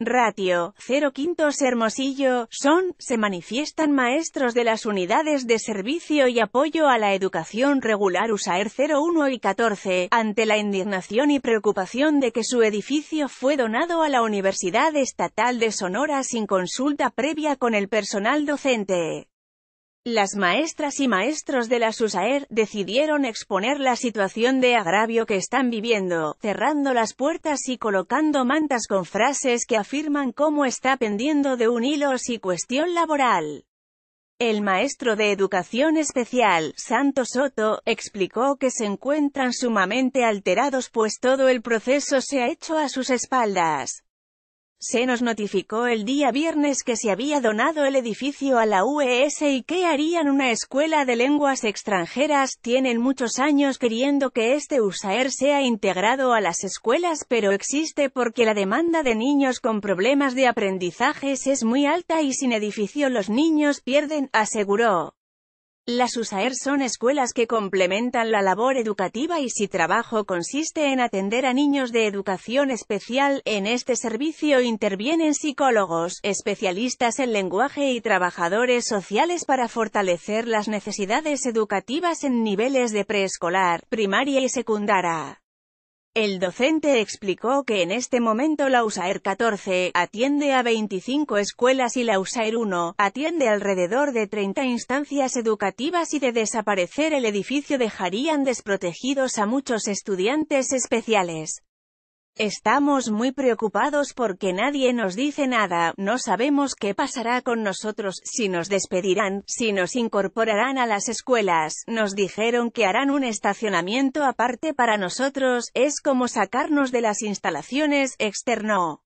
Ratio, 05 quintos Hermosillo, son, se manifiestan maestros de las unidades de servicio y apoyo a la educación regular USAER 01 y 14, ante la indignación y preocupación de que su edificio fue donado a la Universidad Estatal de Sonora sin consulta previa con el personal docente. Las maestras y maestros de la SUSAER decidieron exponer la situación de agravio que están viviendo, cerrando las puertas y colocando mantas con frases que afirman cómo está pendiendo de un hilo si cuestión laboral. El maestro de educación especial, Santo Soto, explicó que se encuentran sumamente alterados pues todo el proceso se ha hecho a sus espaldas. Se nos notificó el día viernes que se había donado el edificio a la UES y que harían una escuela de lenguas extranjeras. Tienen muchos años queriendo que este USAER sea integrado a las escuelas pero existe porque la demanda de niños con problemas de aprendizajes es muy alta y sin edificio los niños pierden, aseguró. Las USAER son escuelas que complementan la labor educativa y si trabajo consiste en atender a niños de educación especial, en este servicio intervienen psicólogos, especialistas en lenguaje y trabajadores sociales para fortalecer las necesidades educativas en niveles de preescolar, primaria y secundaria. El docente explicó que en este momento la USAER 14 atiende a 25 escuelas y la USAER 1 atiende alrededor de 30 instancias educativas y de desaparecer el edificio dejarían desprotegidos a muchos estudiantes especiales. Estamos muy preocupados porque nadie nos dice nada, no sabemos qué pasará con nosotros, si nos despedirán, si nos incorporarán a las escuelas, nos dijeron que harán un estacionamiento aparte para nosotros, es como sacarnos de las instalaciones, externo.